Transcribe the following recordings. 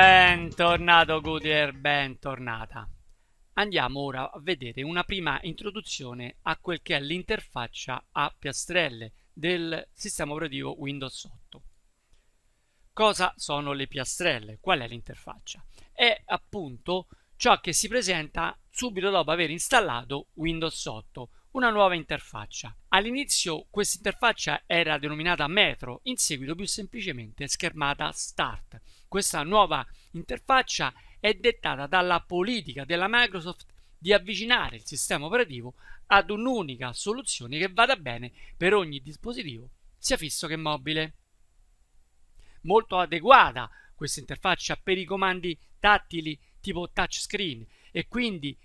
Bentornato Goodyear, bentornata. Andiamo ora a vedere una prima introduzione a quel che è l'interfaccia a piastrelle del sistema operativo Windows 8. Cosa sono le piastrelle? Qual è l'interfaccia? È appunto ciò che si presenta subito dopo aver installato Windows 8, una nuova interfaccia. All'inizio questa interfaccia era denominata Metro, in seguito più semplicemente schermata Start. Questa nuova interfaccia è dettata dalla politica della Microsoft di avvicinare il sistema operativo ad un'unica soluzione che vada bene per ogni dispositivo, sia fisso che mobile. Molto adeguata questa interfaccia per i comandi tattili tipo touchscreen e quindi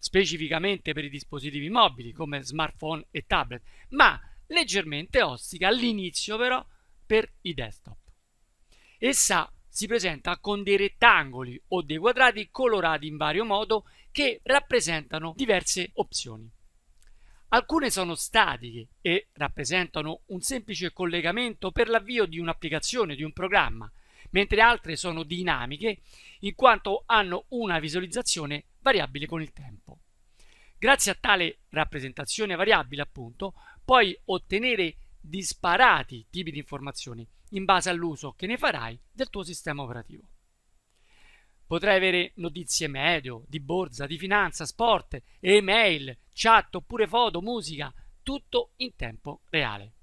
specificamente per i dispositivi mobili come smartphone e tablet, ma leggermente ostica all'inizio però per i desktop. Essa si presenta con dei rettangoli o dei quadrati colorati in vario modo che rappresentano diverse opzioni. Alcune sono statiche e rappresentano un semplice collegamento per l'avvio di un'applicazione, di un programma, mentre altre sono dinamiche in quanto hanno una visualizzazione variabile con il tempo. Grazie a tale rappresentazione variabile, appunto, puoi ottenere disparati tipi di informazioni in base all'uso che ne farai del tuo sistema operativo. Potrai avere notizie medio, di borsa, di finanza, sport, email, chat oppure foto, musica, tutto in tempo reale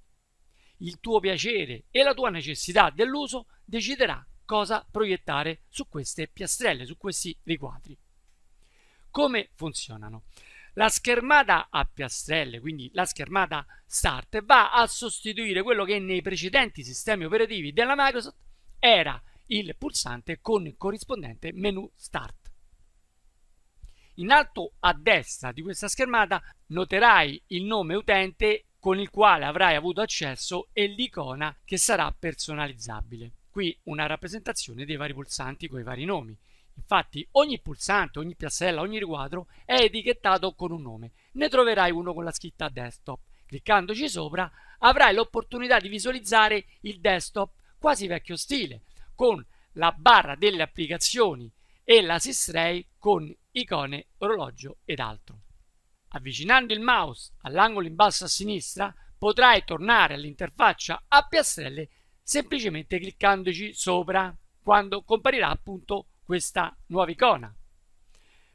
il tuo piacere e la tua necessità dell'uso deciderà cosa proiettare su queste piastrelle, su questi riquadri. Come funzionano? La schermata a piastrelle, quindi la schermata Start, va a sostituire quello che nei precedenti sistemi operativi della Microsoft era il pulsante con il corrispondente menu Start. In alto a destra di questa schermata noterai il nome utente con il quale avrai avuto accesso e l'icona che sarà personalizzabile. Qui una rappresentazione dei vari pulsanti con i vari nomi. Infatti ogni pulsante, ogni piastrella, ogni riquadro è etichettato con un nome. Ne troverai uno con la scritta desktop. Cliccandoci sopra avrai l'opportunità di visualizzare il desktop quasi vecchio stile, con la barra delle applicazioni e la SysRay con icone, orologio ed altro. Avvicinando il mouse all'angolo in basso a sinistra potrai tornare all'interfaccia a piastrelle semplicemente cliccandoci sopra quando comparirà appunto questa nuova icona.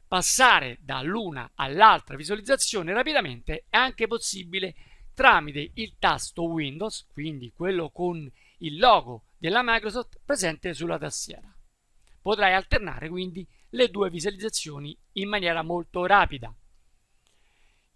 Passare dall'una all'altra visualizzazione rapidamente è anche possibile tramite il tasto Windows, quindi quello con il logo della Microsoft presente sulla tastiera. Potrai alternare quindi le due visualizzazioni in maniera molto rapida.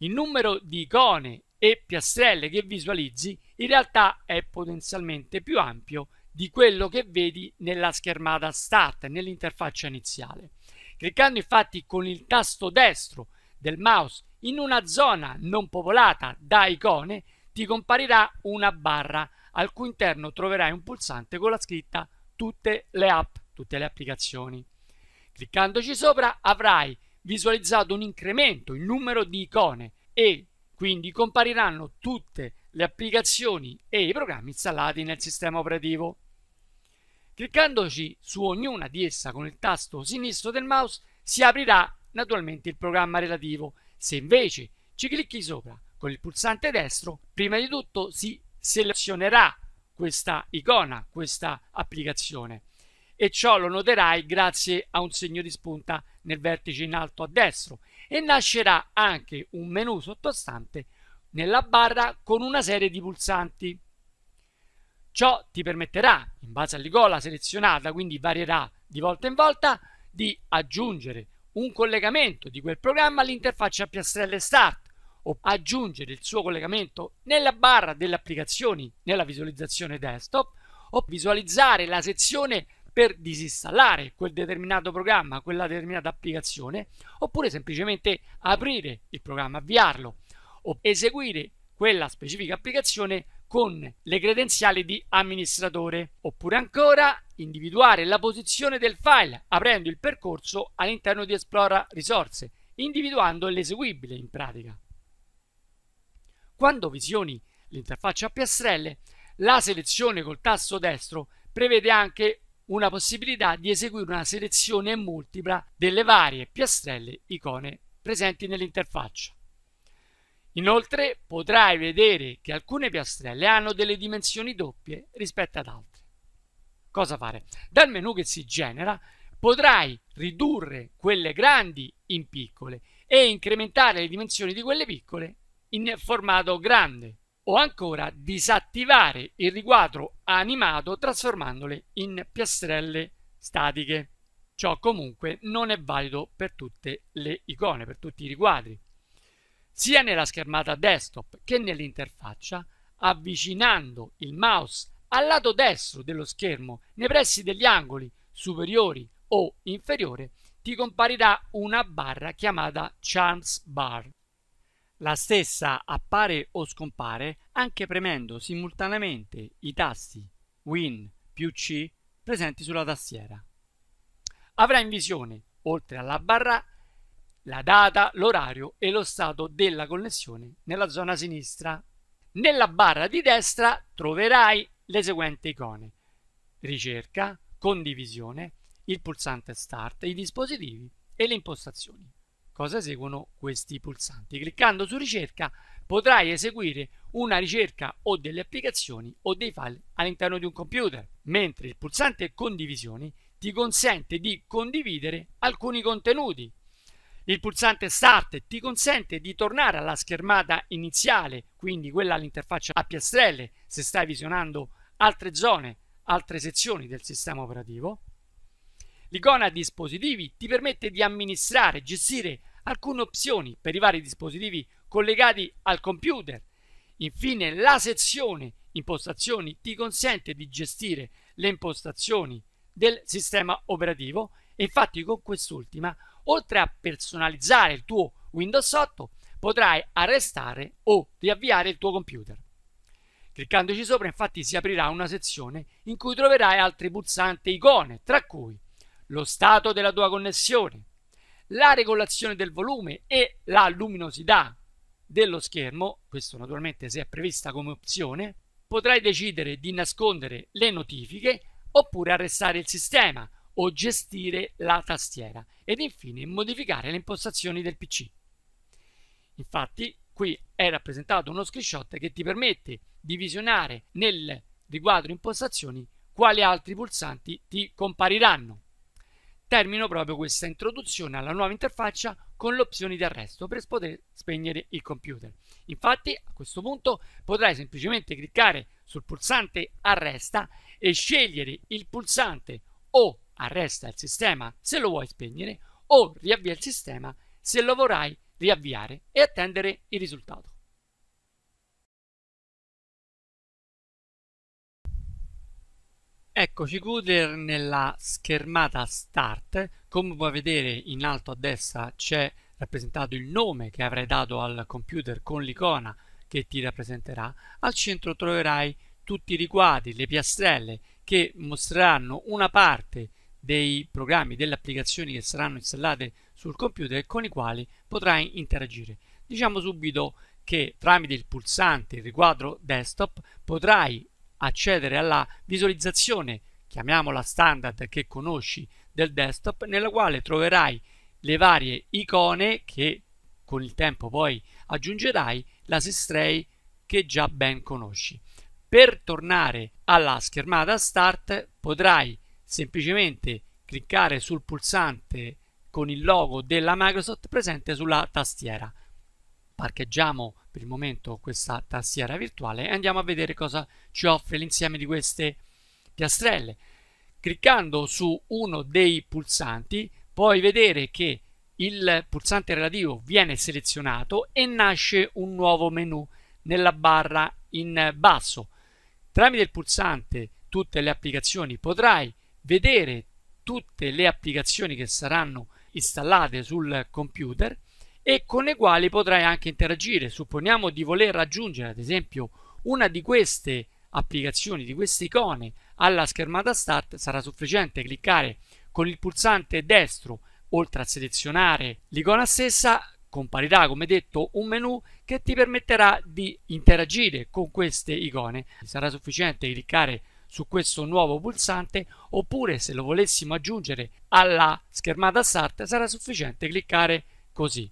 Il numero di icone e piastrelle che visualizzi in realtà è potenzialmente più ampio di quello che vedi nella schermata Start, nell'interfaccia iniziale. Cliccando infatti con il tasto destro del mouse in una zona non popolata da icone, ti comparirà una barra al cui interno troverai un pulsante con la scritta tutte le app, tutte le applicazioni. Cliccandoci sopra avrai visualizzato un incremento in numero di icone e quindi compariranno tutte le applicazioni e i programmi installati nel sistema operativo. Cliccandoci su ognuna di essa con il tasto sinistro del mouse si aprirà naturalmente il programma relativo. Se invece ci clicchi sopra con il pulsante destro, prima di tutto si selezionerà questa icona, questa applicazione e ciò lo noterai grazie a un segno di spunta nel vertice in alto a destra e nascerà anche un menu sottostante nella barra con una serie di pulsanti. Ciò ti permetterà, in base all'icola selezionata, quindi varierà di volta in volta, di aggiungere un collegamento di quel programma all'interfaccia piastrelle Start o aggiungere il suo collegamento nella barra delle applicazioni nella visualizzazione desktop o visualizzare la sezione per disinstallare quel determinato programma, quella determinata applicazione, oppure semplicemente aprire il programma, avviarlo o eseguire quella specifica applicazione con le credenziali di amministratore, oppure ancora individuare la posizione del file aprendo il percorso all'interno di Explora risorse, individuando l'eseguibile in pratica. Quando visioni l'interfaccia a piastrelle, la selezione col tasto destro prevede anche una possibilità di eseguire una selezione multipla delle varie piastrelle icone presenti nell'interfaccia. Inoltre potrai vedere che alcune piastrelle hanno delle dimensioni doppie rispetto ad altre. Cosa fare? Dal menu che si genera potrai ridurre quelle grandi in piccole e incrementare le dimensioni di quelle piccole in formato grande o ancora disattivare il riquadro animato trasformandole in piastrelle statiche. Ciò comunque non è valido per tutte le icone, per tutti i riquadri. Sia nella schermata desktop che nell'interfaccia, avvicinando il mouse al lato destro dello schermo, nei pressi degli angoli superiori o inferiore, ti comparirà una barra chiamata Charms Bar. La stessa appare o scompare anche premendo simultaneamente i tasti Win più C presenti sulla tastiera. Avrà in visione, oltre alla barra, la data, l'orario e lo stato della connessione nella zona sinistra. Nella barra di destra troverai le seguenti icone. Ricerca, condivisione, il pulsante start, i dispositivi e le impostazioni cosa eseguono questi pulsanti. Cliccando su ricerca potrai eseguire una ricerca o delle applicazioni o dei file all'interno di un computer, mentre il pulsante condivisioni ti consente di condividere alcuni contenuti. Il pulsante Start ti consente di tornare alla schermata iniziale, quindi quella all'interfaccia a piastrelle, se stai visionando altre zone, altre sezioni del sistema operativo. L'icona dispositivi ti permette di amministrare, e gestire alcune opzioni per i vari dispositivi collegati al computer. Infine, la sezione impostazioni ti consente di gestire le impostazioni del sistema operativo e infatti con quest'ultima, oltre a personalizzare il tuo Windows 8, potrai arrestare o riavviare il tuo computer. Cliccandoci sopra infatti si aprirà una sezione in cui troverai altri pulsanti icone, tra cui lo stato della tua connessione, la regolazione del volume e la luminosità dello schermo, questo naturalmente se è prevista come opzione, potrai decidere di nascondere le notifiche oppure arrestare il sistema o gestire la tastiera ed infine modificare le impostazioni del PC. Infatti qui è rappresentato uno screenshot che ti permette di visionare nel riquadro impostazioni quali altri pulsanti ti compariranno. Termino proprio questa introduzione alla nuova interfaccia con le opzioni di arresto per poter spegnere il computer. Infatti a questo punto potrai semplicemente cliccare sul pulsante arresta e scegliere il pulsante o arresta il sistema se lo vuoi spegnere o riavvia il sistema se lo vorrai riavviare e attendere il risultato. Eccoci Cooler nella schermata Start, come puoi vedere in alto a destra c'è rappresentato il nome che avrai dato al computer con l'icona che ti rappresenterà, al centro troverai tutti i riquadri, le piastrelle che mostreranno una parte dei programmi, delle applicazioni che saranno installate sul computer e con i quali potrai interagire. Diciamo subito che tramite il pulsante il riquadro desktop potrai accedere alla visualizzazione, chiamiamola standard che conosci, del desktop, nella quale troverai le varie icone che con il tempo poi aggiungerai, la Sistray che già ben conosci. Per tornare alla schermata Start potrai semplicemente cliccare sul pulsante con il logo della Microsoft presente sulla tastiera. Parcheggiamo per il momento questa tastiera virtuale e andiamo a vedere cosa ci offre l'insieme di queste piastrelle. Cliccando su uno dei pulsanti puoi vedere che il pulsante relativo viene selezionato e nasce un nuovo menu nella barra in basso. Tramite il pulsante tutte le applicazioni potrai vedere tutte le applicazioni che saranno installate sul computer e con le quali potrai anche interagire. Supponiamo di voler raggiungere ad esempio una di queste applicazioni, di queste icone alla schermata start, sarà sufficiente cliccare con il pulsante destro oltre a selezionare l'icona stessa comparirà come detto un menu che ti permetterà di interagire con queste icone sarà sufficiente cliccare su questo nuovo pulsante oppure se lo volessimo aggiungere alla schermata start sarà sufficiente cliccare così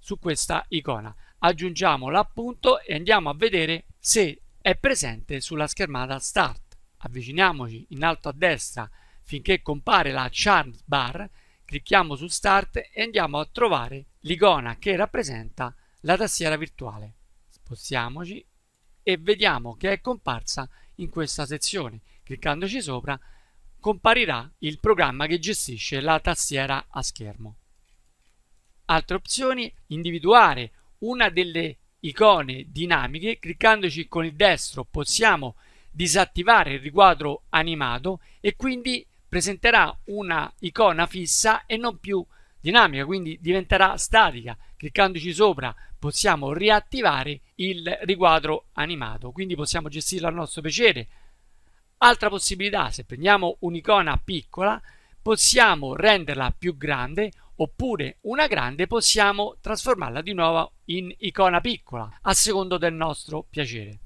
su questa icona. Aggiungiamo l'appunto e andiamo a vedere se è presente sulla schermata Start. Avviciniamoci in alto a destra finché compare la chart bar, clicchiamo su Start e andiamo a trovare l'icona che rappresenta la tastiera virtuale. Spostiamoci e vediamo che è comparsa in questa sezione. Cliccandoci sopra comparirà il programma che gestisce la tastiera a schermo. Altre opzioni, individuare una delle icone dinamiche, cliccandoci con il destro possiamo disattivare il riquadro animato e quindi presenterà una icona fissa e non più dinamica, quindi diventerà statica. Cliccandoci sopra possiamo riattivare il riquadro animato, quindi possiamo gestirlo al nostro piacere. Altra possibilità, se prendiamo un'icona piccola, possiamo renderla più grande oppure una grande possiamo trasformarla di nuovo in icona piccola a secondo del nostro piacere.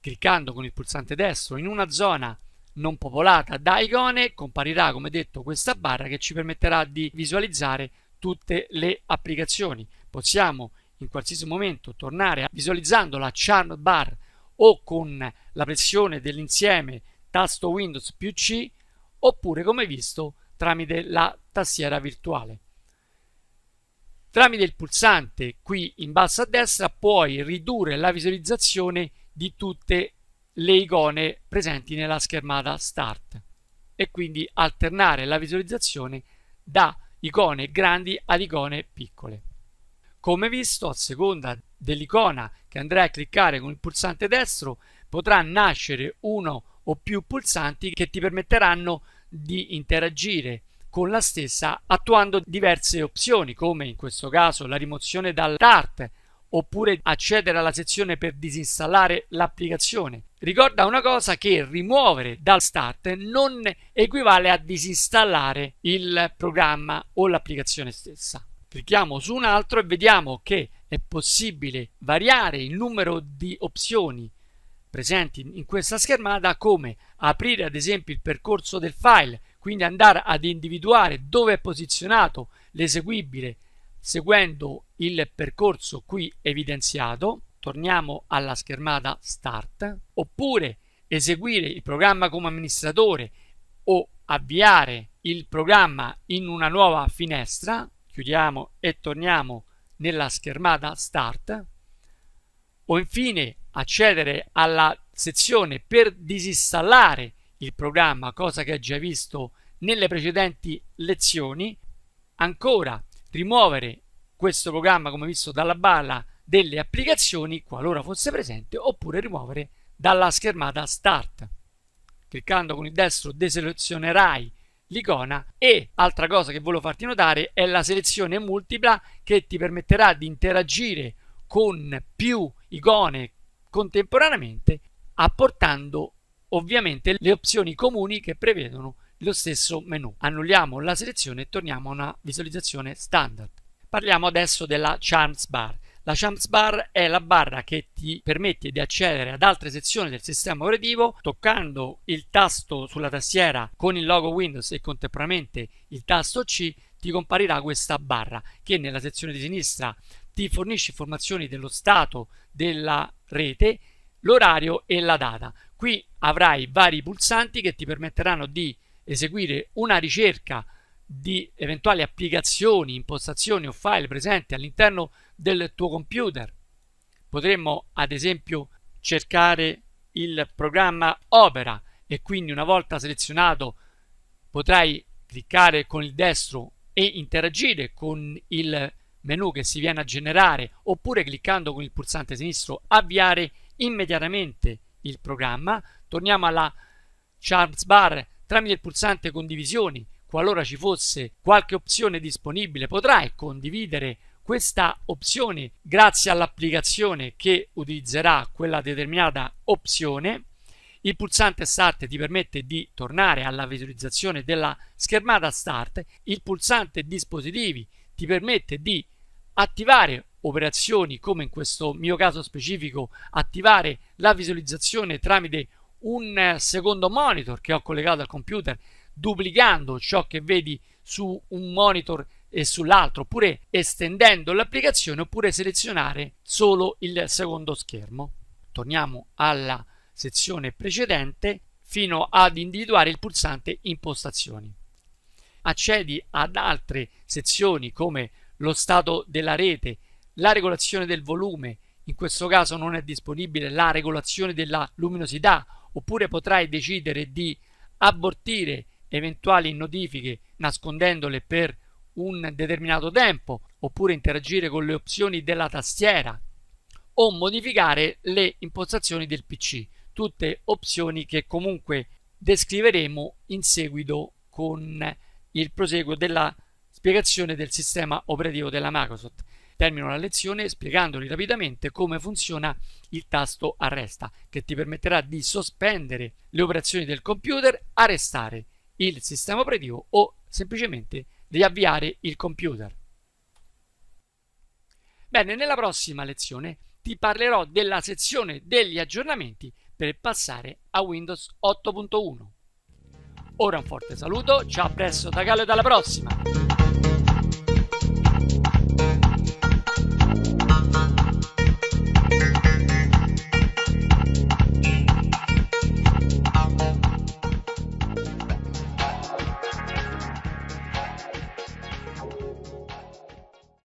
Cliccando con il pulsante destro in una zona non popolata da icone comparirà come detto questa barra che ci permetterà di visualizzare tutte le applicazioni. Possiamo in qualsiasi momento tornare visualizzando la chart bar o con la pressione dell'insieme tasto Windows più C oppure come visto tramite la tastiera virtuale. Tramite il pulsante qui in basso a destra puoi ridurre la visualizzazione di tutte le icone presenti nella schermata Start e quindi alternare la visualizzazione da icone grandi ad icone piccole. Come visto, a seconda dell'icona che andrai a cliccare con il pulsante destro, potrà nascere uno o più pulsanti che ti permetteranno di interagire con la stessa attuando diverse opzioni come in questo caso la rimozione dal Dart oppure accedere alla sezione per disinstallare l'applicazione. Ricorda una cosa che rimuovere dal start non equivale a disinstallare il programma o l'applicazione stessa. Clicchiamo su un altro e vediamo che è possibile variare il numero di opzioni presenti in questa schermata come aprire ad esempio il percorso del file quindi andare ad individuare dove è posizionato l'eseguibile seguendo il percorso qui evidenziato, torniamo alla schermata Start, oppure eseguire il programma come amministratore o avviare il programma in una nuova finestra, chiudiamo e torniamo nella schermata Start, o infine accedere alla sezione per disinstallare il programma, cosa che ha già visto nelle precedenti lezioni, ancora rimuovere questo programma come visto dalla balla delle applicazioni qualora fosse presente oppure rimuovere dalla schermata start. Cliccando con il destro deselezionerai l'icona e altra cosa che volevo farti notare è la selezione multipla che ti permetterà di interagire con più icone contemporaneamente apportando ovviamente le opzioni comuni che prevedono lo stesso menu. Annulliamo la selezione e torniamo a una visualizzazione standard. Parliamo adesso della Charms Bar. La Champs Bar è la barra che ti permette di accedere ad altre sezioni del sistema operativo toccando il tasto sulla tastiera con il logo Windows e contemporaneamente il tasto C ti comparirà questa barra che nella sezione di sinistra ti fornisce informazioni dello stato della rete, l'orario e la data. Qui avrai vari pulsanti che ti permetteranno di eseguire una ricerca di eventuali applicazioni, impostazioni o file presenti all'interno del tuo computer. Potremmo ad esempio cercare il programma Opera e quindi una volta selezionato potrai cliccare con il destro e interagire con il menu che si viene a generare oppure cliccando con il pulsante sinistro avviare immediatamente il programma, torniamo alla charts bar tramite il pulsante condivisioni. Qualora ci fosse qualche opzione disponibile, potrai condividere questa opzione grazie all'applicazione che utilizzerà quella determinata opzione. Il pulsante Start ti permette di tornare alla visualizzazione della schermata Start. Il pulsante Dispositivi ti permette di attivare operazioni come in questo mio caso specifico attivare la visualizzazione tramite un eh, secondo monitor che ho collegato al computer duplicando ciò che vedi su un monitor e sull'altro oppure estendendo l'applicazione oppure selezionare solo il secondo schermo torniamo alla sezione precedente fino ad individuare il pulsante impostazioni accedi ad altre sezioni come lo stato della rete, la regolazione del volume, in questo caso non è disponibile la regolazione della luminosità, oppure potrai decidere di abortire eventuali notifiche nascondendole per un determinato tempo, oppure interagire con le opzioni della tastiera o modificare le impostazioni del PC, tutte opzioni che comunque descriveremo in seguito con il proseguo della Spiegazione del sistema operativo della Microsoft. Termino la lezione spiegandoli rapidamente come funziona il tasto arresta, che ti permetterà di sospendere le operazioni del computer, arrestare il sistema operativo o semplicemente riavviare il computer. Bene, nella prossima lezione ti parlerò della sezione degli aggiornamenti per passare a Windows 8.1. Ora un forte saluto, ciao a presto da Gallo e alla prossima!